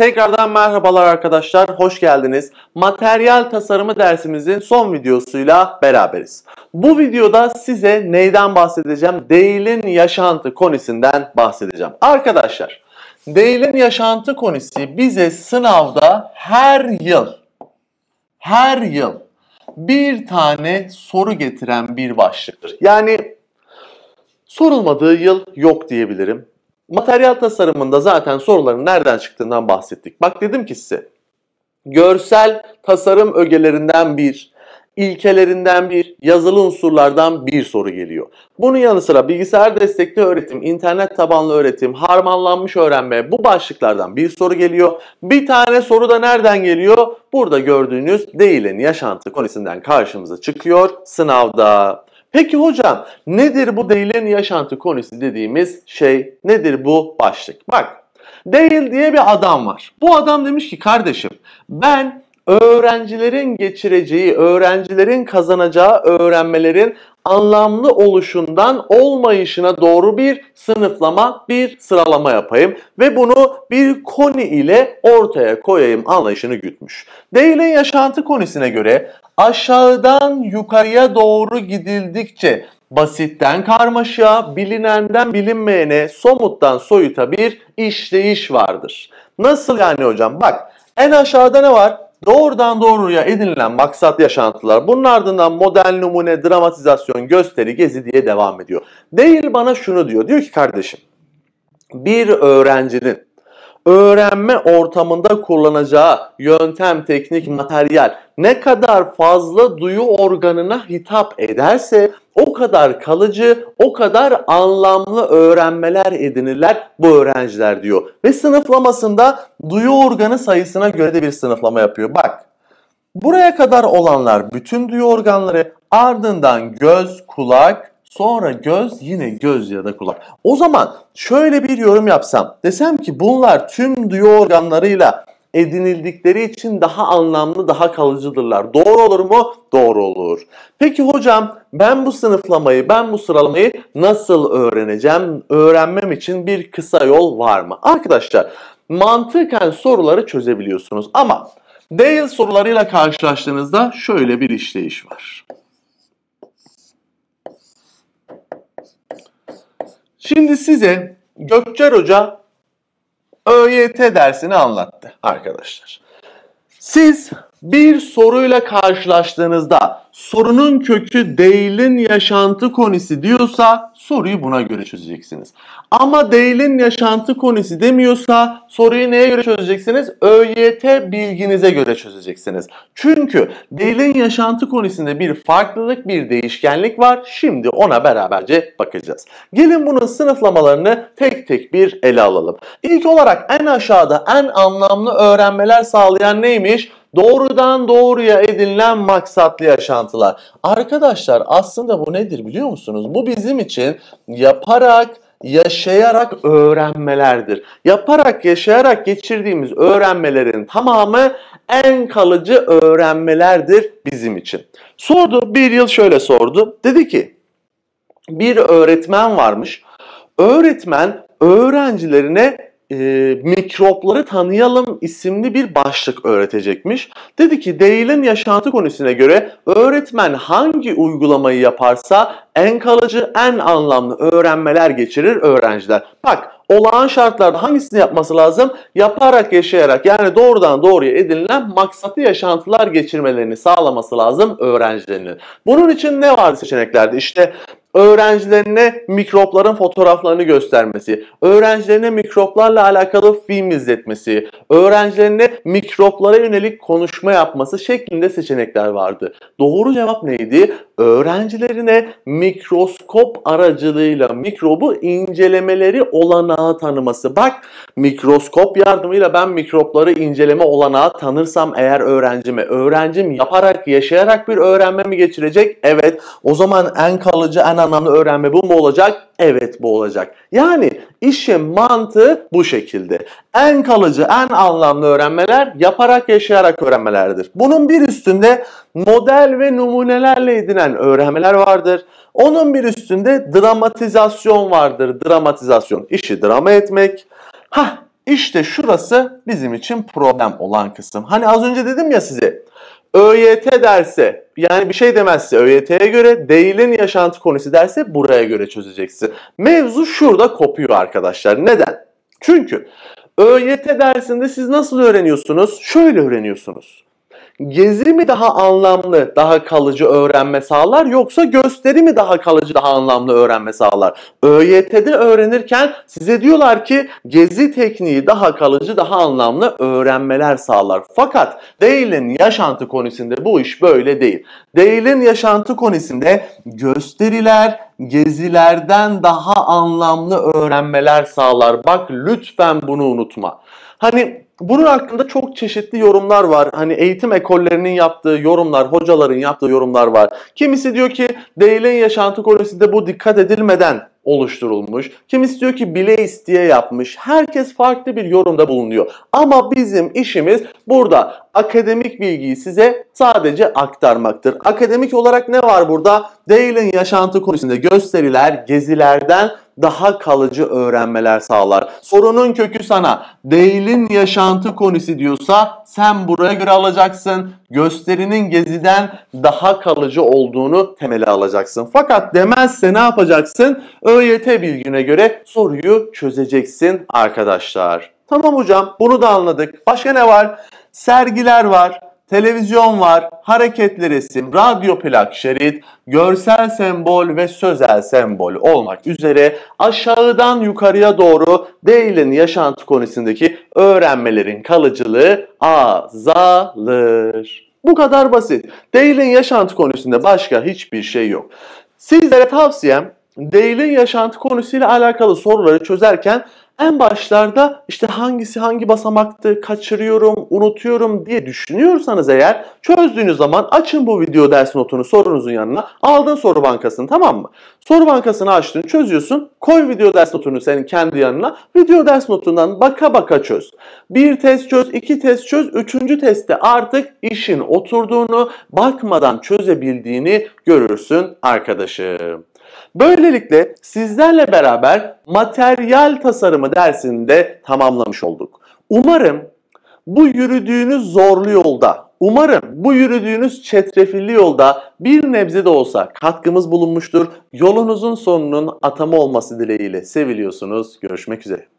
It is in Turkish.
Tekrardan merhabalar arkadaşlar, hoş geldiniz. Materyal tasarımı dersimizin son videosuyla beraberiz. Bu videoda size neyden bahsedeceğim? Değil'in yaşantı konisinden bahsedeceğim. Arkadaşlar, Değil'in yaşantı konisi bize sınavda her yıl, her yıl bir tane soru getiren bir başlıktır. Yani sorulmadığı yıl yok diyebilirim. Materyal tasarımında zaten soruların nereden çıktığından bahsettik. Bak dedim ki size görsel tasarım ögelerinden bir, ilkelerinden bir, yazılı unsurlardan bir soru geliyor. Bunun yanı sıra bilgisayar destekli öğretim, internet tabanlı öğretim, harmanlanmış öğrenme bu başlıklardan bir soru geliyor. Bir tane soru da nereden geliyor? Burada gördüğünüz değilin yaşantı konusundan karşımıza çıkıyor sınavda. Peki hocam nedir bu değilen yaşantı konusu dediğimiz şey nedir bu başlık? Bak değil diye bir adam var. Bu adam demiş ki kardeşim ben öğrencilerin geçireceği, öğrencilerin kazanacağı öğrenmelerin anlamlı oluşundan olmayışına doğru bir sınıflama, bir sıralama yapayım ve bunu bir koni ile ortaya koyayım anlayışını gütmüş. Dale'in yaşantı konisine göre aşağıdan yukarıya doğru gidildikçe basitten karmaşa, bilinenden bilinmeyene, somuttan soyuta bir işleyiş vardır. Nasıl yani hocam? Bak en aşağıda ne var? Doğrudan doğruya edinilen maksat yaşantılar. Bunun ardından model numune, dramatizasyon, gösteri, gezi diye devam ediyor. Değil bana şunu diyor. Diyor ki kardeşim bir öğrencinin öğrenme ortamında kullanacağı yöntem, teknik, materyal ne kadar fazla duyu organına hitap ederse o kadar kalıcı, o kadar anlamlı öğrenmeler edinirler bu öğrenciler diyor. Ve sınıflamasında duyu organı sayısına göre de bir sınıflama yapıyor. Bak buraya kadar olanlar bütün duyu organları ardından göz, kulak, Sonra göz yine göz ya da kulak. O zaman şöyle bir yorum yapsam. Desem ki bunlar tüm duyu organlarıyla edinildikleri için daha anlamlı, daha kalıcıdırlar. Doğru olur mu? Doğru olur. Peki hocam ben bu sınıflamayı, ben bu sıralamayı nasıl öğreneceğim? Öğrenmem için bir kısa yol var mı? Arkadaşlar mantıken soruları çözebiliyorsunuz ama Dale sorularıyla karşılaştığınızda şöyle bir işleyiş var. Şimdi size Gökçer Hoca ÖYT dersini anlattı arkadaşlar. Siz bir soruyla karşılaştığınızda sorunun kökü değilin yaşantı konisi diyorsa soruyu buna göre çözeceksiniz. Ama değilin yaşantı konisi demiyorsa soruyu neye göre çözeceksiniz? ÖYT bilginize göre çözeceksiniz. Çünkü değilin yaşantı konisinde bir farklılık, bir değişkenlik var. Şimdi ona beraberce bakacağız. Gelin bunun sınıflamalarını tek tek bir ele alalım. İlk olarak en aşağıda en anlamlı öğrenmeler sağlayan neymiş? Doğrudan doğruya edinilen maksatlı yaşantılar. Arkadaşlar aslında bu nedir biliyor musunuz? Bu bizim için yaparak, yaşayarak öğrenmelerdir. Yaparak, yaşayarak geçirdiğimiz öğrenmelerin tamamı en kalıcı öğrenmelerdir bizim için. Sordu, bir yıl şöyle sordu. Dedi ki, bir öğretmen varmış. Öğretmen öğrencilerine e, Mikropları Tanıyalım isimli bir başlık öğretecekmiş. Dedi ki değilin yaşantı konusuna göre öğretmen hangi uygulamayı yaparsa en kalıcı, en anlamlı öğrenmeler geçirir öğrenciler. Bak olağan şartlarda hangisini yapması lazım? Yaparak yaşayarak yani doğrudan doğruya edinilen maksatlı yaşantılar geçirmelerini sağlaması lazım öğrencilerinin. Bunun için ne vardı seçeneklerde? İşte öğrencilerine mikropların fotoğraflarını göstermesi, öğrencilerine mikroplarla alakalı film izletmesi, öğrencilerine mikroplara yönelik konuşma yapması şeklinde seçenekler vardı. Doğru cevap neydi? Öğrencilerine mikroskop aracılığıyla mikrobu incelemeleri olanağı tanıması. Bak mikroskop yardımıyla ben mikropları inceleme olanağı tanırsam eğer öğrencime, öğrencim yaparak, yaşayarak bir öğrenme mi geçirecek? Evet. O zaman en kalıcı, en anlamda öğrenme bu mu olacak? Evet bu olacak. Yani işin mantığı bu şekilde. En kalıcı, en anlamlı öğrenmeler yaparak yaşayarak öğrenmelerdir. Bunun bir üstünde model ve numunelerle edinen öğrenmeler vardır. Onun bir üstünde dramatizasyon vardır. Dramatizasyon işi drama etmek. Ha işte şurası bizim için problem olan kısım. Hani az önce dedim ya size. ÖYT derse yani bir şey demezse ÖYT'ye göre, değilin yaşantı konusu derse buraya göre çözeceksin. Mevzu şurada kopuyor arkadaşlar. Neden? Çünkü ÖYT dersinde siz nasıl öğreniyorsunuz? Şöyle öğreniyorsunuz gezi mi daha anlamlı, daha kalıcı öğrenme sağlar yoksa gösteri mi daha kalıcı, daha anlamlı öğrenme sağlar? ÖYT'de öğrenirken size diyorlar ki gezi tekniği daha kalıcı, daha anlamlı öğrenmeler sağlar. Fakat değilin yaşantı konusunda bu iş böyle değil. Değilin yaşantı konusunda gösteriler, gezilerden daha anlamlı öğrenmeler sağlar. Bak lütfen bunu unutma. Hani bunun hakkında çok çeşitli yorumlar var. Hani eğitim ekollerinin yaptığı yorumlar, hocaların yaptığı yorumlar var. Kimisi diyor ki Dale'in yaşantı kolonisi bu dikkat edilmeden oluşturulmuş. Kimisi diyor ki bile isteye yapmış. Herkes farklı bir yorumda bulunuyor. Ama bizim işimiz burada akademik bilgiyi size sadece aktarmaktır. Akademik olarak ne var burada? Dale'in yaşantı konusunda gösteriler, gezilerden daha kalıcı öğrenmeler sağlar. Sorunun kökü sana değilin yaşantı konisi diyorsa sen buraya göre alacaksın. Gösterinin geziden daha kalıcı olduğunu temele alacaksın. Fakat demezse ne yapacaksın? ÖYT bilgine göre soruyu çözeceksin arkadaşlar. Tamam hocam bunu da anladık. Başka ne var? Sergiler var televizyon var, hareketli resim, radyo plak şerit, görsel sembol ve sözel sembol olmak üzere aşağıdan yukarıya doğru Dale'in yaşantı konusundaki öğrenmelerin kalıcılığı azalır. Bu kadar basit. Dale'in yaşantı konusunda başka hiçbir şey yok. Sizlere tavsiyem Dale'in yaşantı konusuyla alakalı soruları çözerken en başlarda işte hangisi hangi basamaktı, kaçırıyorum, unutuyorum diye düşünüyorsanız eğer çözdüğünüz zaman açın bu video ders notunu sorunuzun yanına. Aldın soru bankasını tamam mı? Soru bankasını açtın, çözüyorsun. Koy video ders notunu senin kendi yanına. Video ders notundan baka baka çöz. Bir test çöz, iki test çöz, üçüncü testte artık işin oturduğunu, bakmadan çözebildiğini görürsün arkadaşım. Böylelikle sizlerle beraber materyal tasarımı dersini de tamamlamış olduk. Umarım bu yürüdüğünüz zorlu yolda, umarım bu yürüdüğünüz çetrefilli yolda bir nebze de olsa katkımız bulunmuştur. Yolunuzun sonunun atama olması dileğiyle seviliyorsunuz. Görüşmek üzere.